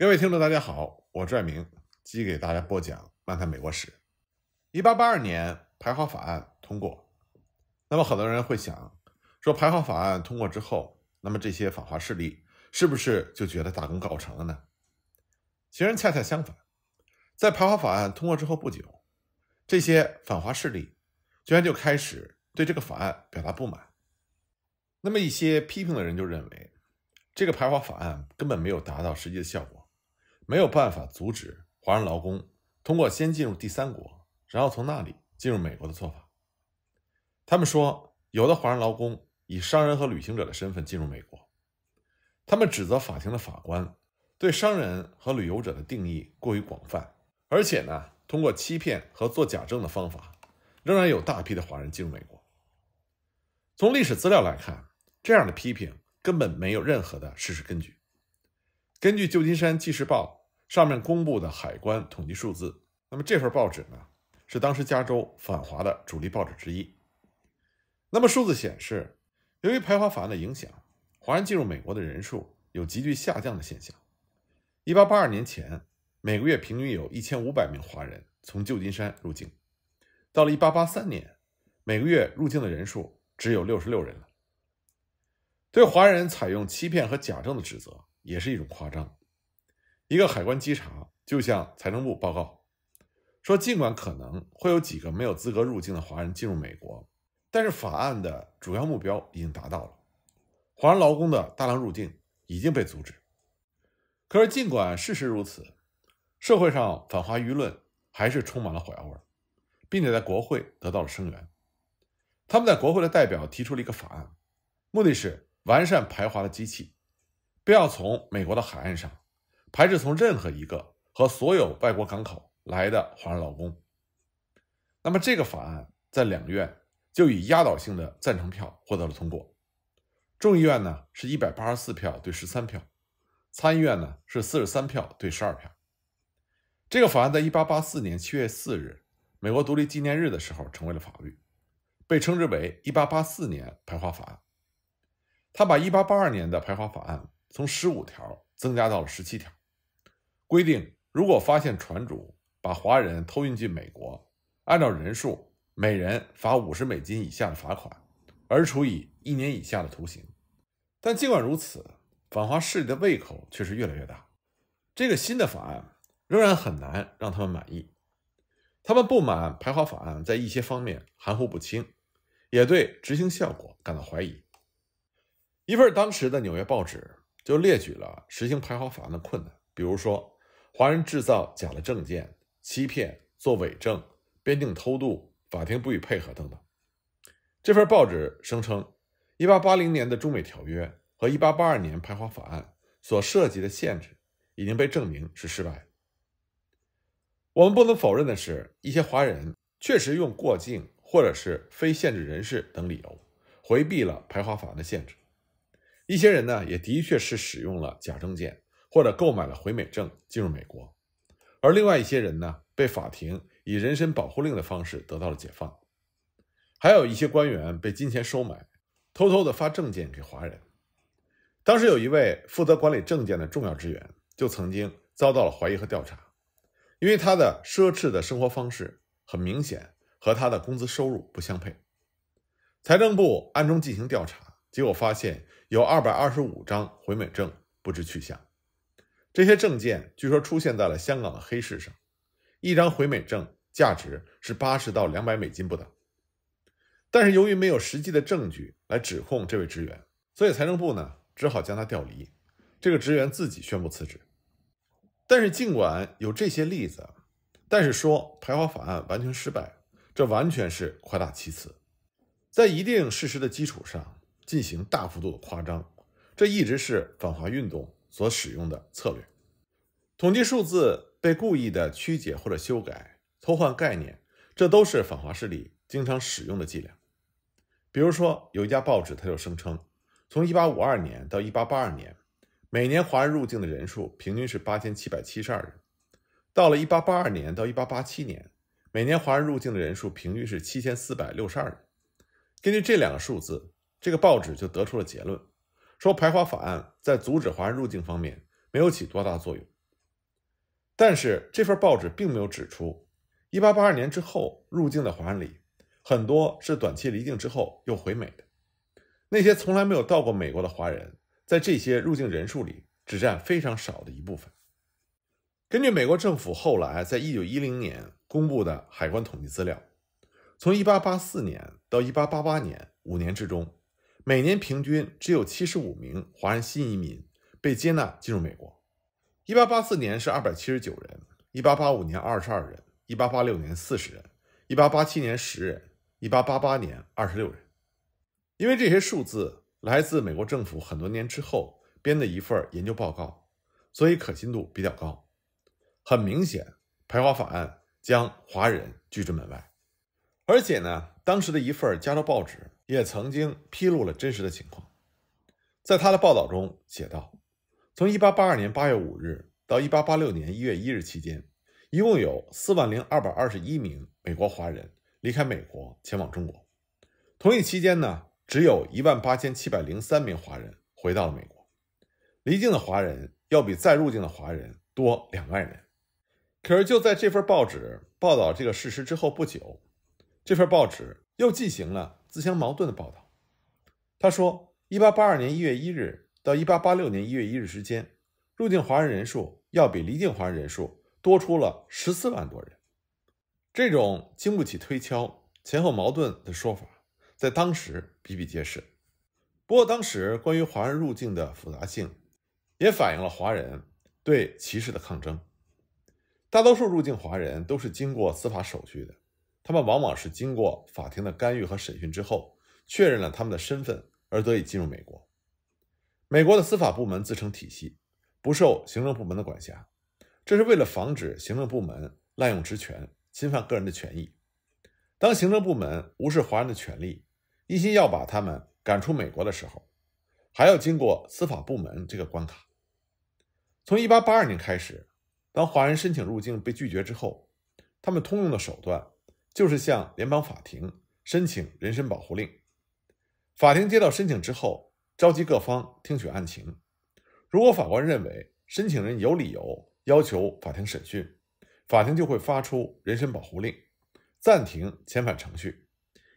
各位听众，大家好，我是爱明，续给大家播讲《漫谈美国史》。一八八二年排华法案通过，那么很多人会想说，排华法案通过之后，那么这些反华势力是不是就觉得大功告成了呢？其实恰恰相反，在排华法案通过之后不久，这些反华势力居然就开始对这个法案表达不满。那么一些批评的人就认为，这个排华法案根本没有达到实际的效果。没有办法阻止华人劳工通过先进入第三国，然后从那里进入美国的做法。他们说，有的华人劳工以商人和旅行者的身份进入美国。他们指责法庭的法官对商人和旅游者的定义过于广泛，而且呢，通过欺骗和做假证的方法，仍然有大批的华人进入美国。从历史资料来看，这样的批评根本没有任何的事实根据。根据《旧金山纪事报》。上面公布的海关统计数字，那么这份报纸呢，是当时加州反华的主力报纸之一。那么数字显示，由于排华法案的影响，华人进入美国的人数有急剧下降的现象。一八八二年前，每个月平均有一千五百名华人从旧金山入境，到了一八八三年，每个月入境的人数只有六十六人了。对华人采用欺骗和假证的指责，也是一种夸张。一个海关稽查就向财政部报告，说尽管可能会有几个没有资格入境的华人进入美国，但是法案的主要目标已经达到了，华人劳工的大量入境已经被阻止。可是尽管事实如此，社会上反华舆论还是充满了火药味，并且在国会得到了声援。他们在国会的代表提出了一个法案，目的是完善排华的机器，不要从美国的海岸上。排斥从任何一个和所有外国港口来的华人劳工。那么，这个法案在两院就以压倒性的赞成票获得了通过。众议院呢是一百八十四票对十三票，参议院呢是四十三票对十二票。这个法案在一八八四年七月四日，美国独立纪念日的时候成为了法律，被称之为一八八四年排华法案。他把一八八二年的排华法案从十五条增加到了十七条。规定，如果发现船主把华人偷运进美国，按照人数每人罚五十美金以下的罚款，而处以一年以下的徒刑。但尽管如此，反华势力的胃口却是越来越大。这个新的法案仍然很难让他们满意。他们不满排华法案在一些方面含糊不清，也对执行效果感到怀疑。一份当时的纽约报纸就列举了实行排华法案的困难，比如说。华人制造假的证件，欺骗、做伪证、边境偷渡、法庭不予配合等等。这份报纸声称，一八八零年的中美条约和一八八二年排华法案所涉及的限制已经被证明是失败。我们不能否认的是，一些华人确实用过境或者是非限制人士等理由回避了排华法案的限制。一些人呢，也的确是使用了假证件。或者购买了回美证进入美国，而另外一些人呢，被法庭以人身保护令的方式得到了解放，还有一些官员被金钱收买，偷偷的发证件给华人。当时有一位负责管理证件的重要职员，就曾经遭到了怀疑和调查，因为他的奢侈的生活方式很明显和他的工资收入不相配。财政部暗中进行调查，结果发现有二百二十五张回美证不知去向。这些证件据说出现在了香港的黑市上，一张回美证价值是八十到两百美金不等。但是由于没有实际的证据来指控这位职员，所以财政部呢只好将他调离。这个职员自己宣布辞职。但是尽管有这些例子，但是说排华法案完全失败，这完全是夸大其词。在一定事实的基础上进行大幅度的夸张，这一直是反华运动。所使用的策略，统计数字被故意的曲解或者修改、偷换概念，这都是反华势力经常使用的伎俩。比如说，有一家报纸，它就声称，从1852年到1882年，每年华人入境的人数平均是8772人；到了1882年到1887年，每年华人入境的人数平均是7462人。根据这两个数字，这个报纸就得出了结论。说排华法案在阻止华人入境方面没有起多大作用，但是这份报纸并没有指出，一八八二年之后入境的华人里，很多是短期离境之后又回美的，那些从来没有到过美国的华人，在这些入境人数里只占非常少的一部分。根据美国政府后来在一九一零年公布的海关统计资料，从一八八四年到一八八八年五年之中。每年平均只有七十五名华人新移民被接纳进入美国。一八八四年是二百七十九人，一八八五年二十二人，一八八六年四十人，一八八七年十人，一八八八年二十六人。因为这些数字来自美国政府很多年之后编的一份研究报告，所以可信度比较高。很明显，排华法案将华人拒之门外。而且呢，当时的一份加州报纸。也曾经披露了真实的情况，在他的报道中写道：“从1882年8月5日到1886年1月1日期间，一共有4万零221名美国华人离开美国前往中国。同一期间呢，只有一万8703名华人回到了美国。离境的华人要比再入境的华人多2万人。”可是，就在这份报纸报道这个事实之后不久，这份报纸又进行了。自相矛盾的报道。他说，一八八二年一月一日到一八八六年一月一日之间，入境华人人数要比离境华人人数多出了十四万多人。这种经不起推敲、前后矛盾的说法，在当时比比皆是。不过，当时关于华人入境的复杂性，也反映了华人对歧视的抗争。大多数入境华人都是经过司法手续的。他们往往是经过法庭的干预和审讯之后，确认了他们的身份而得以进入美国。美国的司法部门自称体系，不受行政部门的管辖，这是为了防止行政部门滥用职权侵犯个人的权益。当行政部门无视华人的权利，一心要把他们赶出美国的时候，还要经过司法部门这个关卡。从一八八二年开始，当华人申请入境被拒绝之后，他们通用的手段。就是向联邦法庭申请人身保护令。法庭接到申请之后，召集各方听取案情。如果法官认为申请人有理由要求法庭审讯，法庭就会发出人身保护令，暂停遣返程序，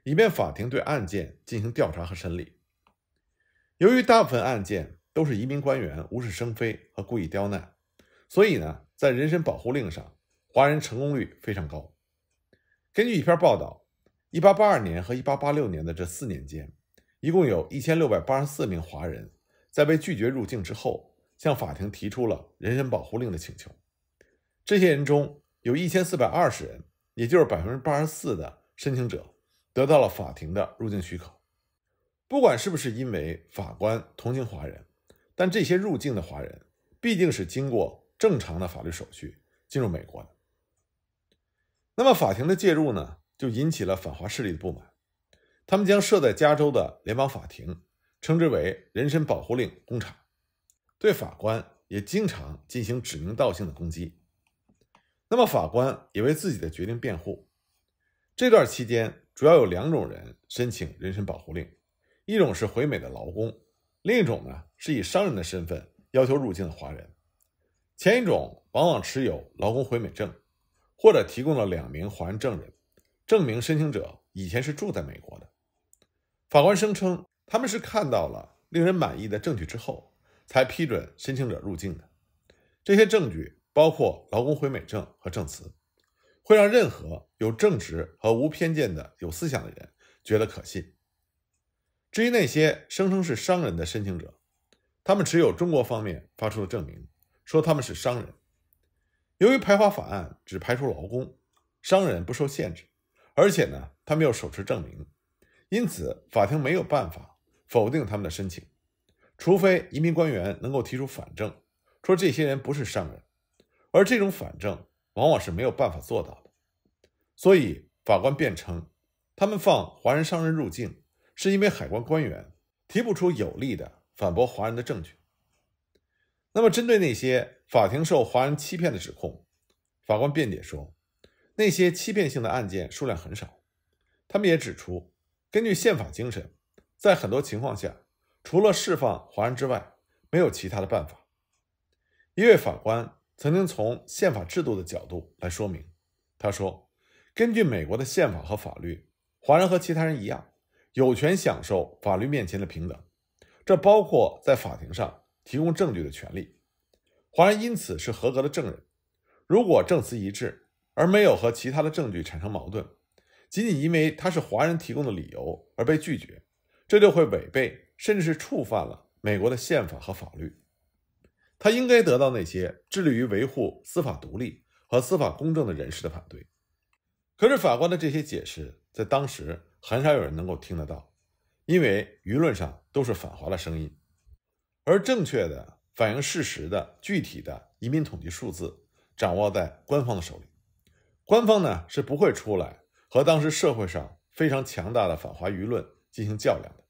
以便法庭对案件进行调查和审理。由于大部分案件都是移民官员无事生非和故意刁难，所以呢，在人身保护令上，华人成功率非常高。根据一篇报道，1882年和1886年的这四年间，一共有1684名华人在被拒绝入境之后，向法庭提出了人身保护令的请求。这些人中，有1420人，也就是84%的申请者，得到了法庭的入境许可。不管是不是因为法官同情华人，但这些入境的华人毕竟是经过正常的法律手续进入美国的。那么，法庭的介入呢，就引起了反华势力的不满。他们将设在加州的联邦法庭称之为“人身保护令工厂”，对法官也经常进行指名道姓的攻击。那么，法官也为自己的决定辩护。这段期间，主要有两种人申请人身保护令：一种是回美的劳工，另一种呢是以商人的身份要求入境的华人。前一种往往持有劳工回美证。或者提供了两名还证人，证明申请者以前是住在美国的。法官声称，他们是看到了令人满意的证据之后，才批准申请者入境的。这些证据包括劳工回美证和证词，会让任何有正直和无偏见的有思想的人觉得可信。至于那些声称是商人的申请者，他们持有中国方面发出的证明，说他们是商人。由于排华法案只排除劳工，商人不受限制，而且呢，他们要手持证明，因此法庭没有办法否定他们的申请，除非移民官员能够提出反证，说这些人不是商人，而这种反证往往是没有办法做到的，所以法官辩称，他们放华人商人入境，是因为海关官员提不出有力的反驳华人的证据。那么，针对那些法庭受华人欺骗的指控，法官辩解说，那些欺骗性的案件数量很少。他们也指出，根据宪法精神，在很多情况下，除了释放华人之外，没有其他的办法。一位法官曾经从宪法制度的角度来说明，他说：“根据美国的宪法和法律，华人和其他人一样，有权享受法律面前的平等，这包括在法庭上。”提供证据的权利，华人因此是合格的证人。如果证词一致，而没有和其他的证据产生矛盾，仅仅因为他是华人提供的理由而被拒绝，这就会违背甚至是触犯了美国的宪法和法律。他应该得到那些致力于维护司法独立和司法公正的人士的反对。可是，法官的这些解释在当时很少有人能够听得到，因为舆论上都是反华的声音。而正确的反映事实的具体的移民统计数字，掌握在官方的手里。官方呢是不会出来和当时社会上非常强大的反华舆论进行较量的。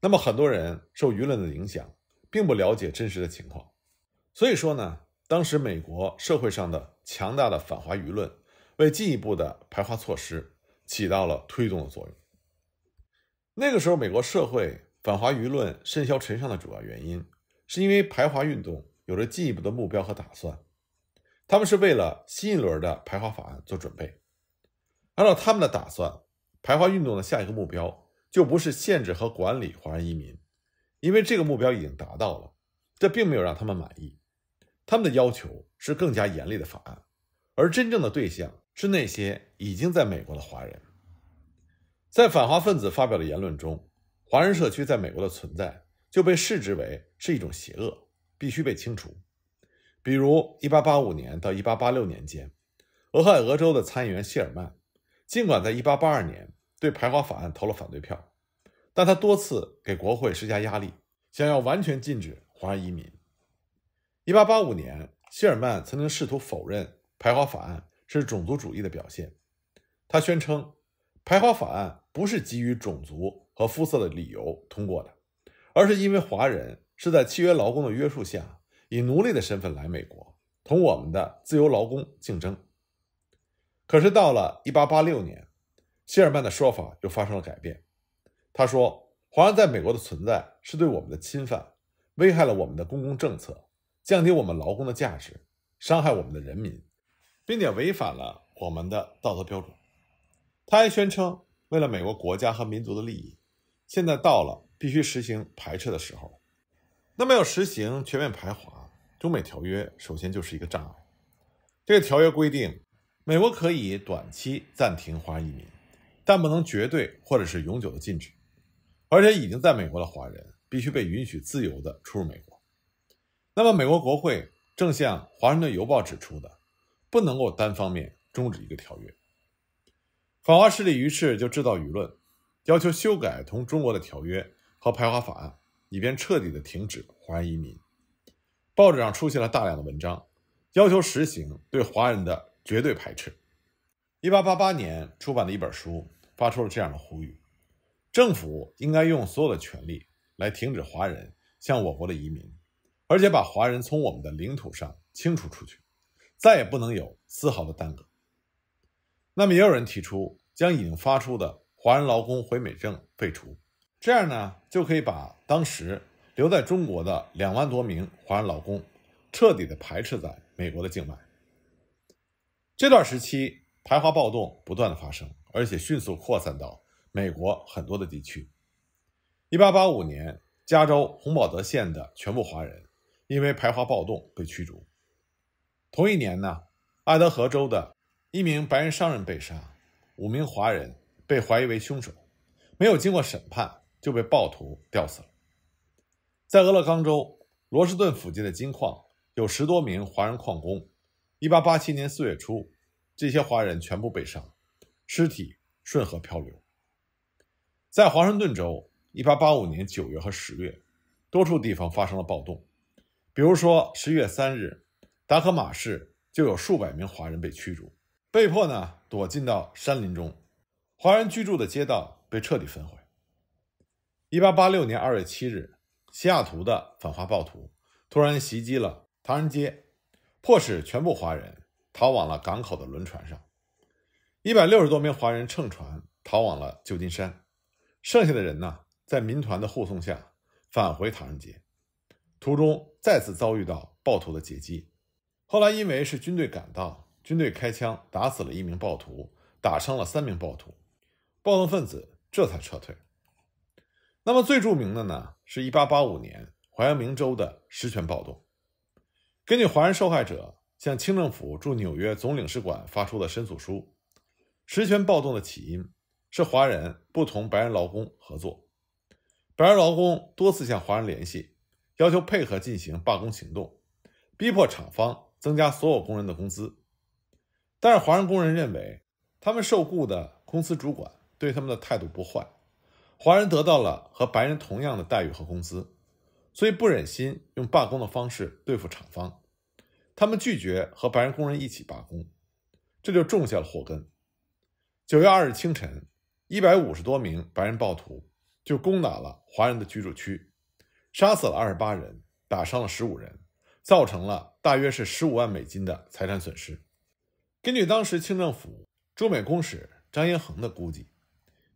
那么很多人受舆论的影响，并不了解真实的情况。所以说呢，当时美国社会上的强大的反华舆论，为进一步的排华措施起到了推动的作用。那个时候，美国社会。反华舆论甚嚣尘上的主要原因，是因为排华运动有着进一步的目标和打算。他们是为了新一轮的排华法案做准备。按照他们的打算，排华运动的下一个目标就不是限制和管理华人移民，因为这个目标已经达到了，这并没有让他们满意。他们的要求是更加严厉的法案，而真正的对象是那些已经在美国的华人。在反华分子发表的言论中。华人社区在美国的存在就被视之为是一种邪恶，必须被清除。比如，1885年到1886年间，俄亥俄州的参议员谢尔曼，尽管在1882年对排华法案投了反对票，但他多次给国会施加压力，想要完全禁止华人移民。1885年，谢尔曼曾经试图否认排华法案是种族主义的表现，他宣称排华法案不是基于种族。和肤色的理由通过的，而是因为华人是在契约劳工的约束下，以奴隶的身份来美国，同我们的自由劳工竞争。可是到了一八八六年，谢尔曼的说法又发生了改变。他说，华人在美国的存在是对我们的侵犯，危害了我们的公共政策，降低我们劳工的价值，伤害我们的人民，并且违反了我们的道德标准。他还宣称，为了美国国家和民族的利益。现在到了必须实行排斥的时候，那么要实行全面排华，中美条约首先就是一个障碍。这个条约规定，美国可以短期暂停华移民，但不能绝对或者是永久的禁止。而且，已经在美国的华人必须被允许自由的出入美国。那么，美国国会正像《华盛顿邮报》指出的，不能够单方面终止一个条约。反华势力于是就制造舆论。要求修改同中国的条约和排华法案，以便彻底的停止华人移民。报纸上出现了大量的文章，要求实行对华人的绝对排斥。一八八八年出版的一本书发出了这样的呼吁：政府应该用所有的权力来停止华人向我国的移民，而且把华人从我们的领土上清除出去，再也不能有丝毫的耽搁。那么，也有人提出将引发出的。华人劳工回美证废除，这样呢就可以把当时留在中国的两万多名华人劳工彻底的排斥在美国的境外。这段时期排华暴动不断的发生，而且迅速扩散到美国很多的地区。一八八五年，加州洪堡德县的全部华人因为排华暴动被驱逐。同一年呢，爱德荷州的一名白人商人被杀，五名华人。被怀疑为凶手，没有经过审判就被暴徒吊死了。在俄勒冈州罗士顿附近的金矿，有十多名华人矿工。1887年4月初，这些华人全部被杀，尸体顺河漂流。在华盛顿州，1885年9月和10月，多处地方发生了暴动。比如说，10月3日，达科马市就有数百名华人被驱逐，被迫呢躲进到山林中。华人居住的街道被彻底焚毁。一八八六年二月七日，西雅图的反华暴徒突然袭击了唐人街，迫使全部华人逃往了港口的轮船上。一百六十多名华人乘船逃往了旧金山，剩下的人呢，在民团的护送下返回唐人街，途中再次遭遇到暴徒的劫机。后来因为是军队赶到，军队开枪打死了一名暴徒，打伤了三名暴徒。暴动分子这才撤退。那么最著名的呢，是1885年怀俄明州的实权暴动。根据华人受害者向清政府驻纽约总领事馆发出的申诉书，实权暴动的起因是华人不同白人劳工合作，白人劳工多次向华人联系，要求配合进行罢工行动，逼迫厂方增加所有工人的工资。但是华人工人认为，他们受雇的公司主管。对他们的态度不坏，华人得到了和白人同样的待遇和工资，所以不忍心用罢工的方式对付厂方，他们拒绝和白人工人一起罢工，这就种下了祸根。九月二日清晨，一百五十多名白人暴徒就攻打了华人的居住区，杀死了二十八人，打伤了十五人，造成了大约是十五万美金的财产损失。根据当时清政府驻美公使张荫恒的估计。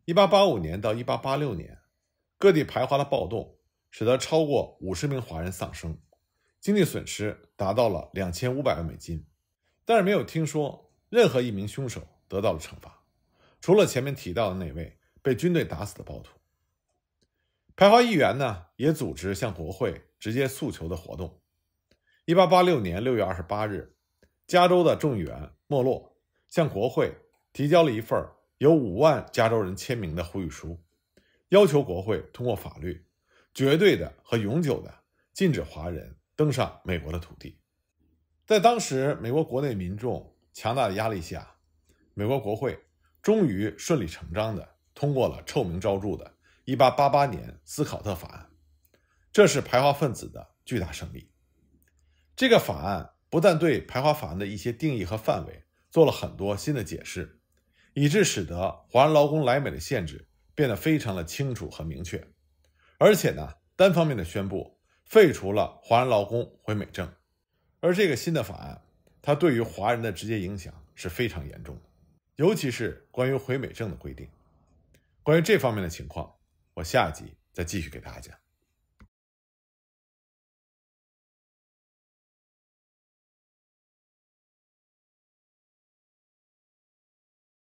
一八八五年到一八八六年，各地排华的暴动使得超过五十名华人丧生，经济损失达到了两千五百万美金，但是没有听说任何一名凶手得到了惩罚，除了前面提到的那位被军队打死的暴徒。排华议员呢也组织向国会直接诉求的活动。一八八六年六月二十八日，加州的众议员莫洛向国会提交了一份有五万加州人签名的呼吁书，要求国会通过法律，绝对的和永久的禁止华人登上美国的土地。在当时美国国内民众强大的压力下，美国国会终于顺理成章的通过了臭名昭著的1888年斯考特法案。这是排华分子的巨大胜利。这个法案不但对排华法案的一些定义和范围做了很多新的解释。以致使得华人劳工来美的限制变得非常的清楚和明确，而且呢，单方面的宣布废除了华人劳工回美证，而这个新的法案，它对于华人的直接影响是非常严重的，尤其是关于回美证的规定。关于这方面的情况，我下集再继续给大家。讲。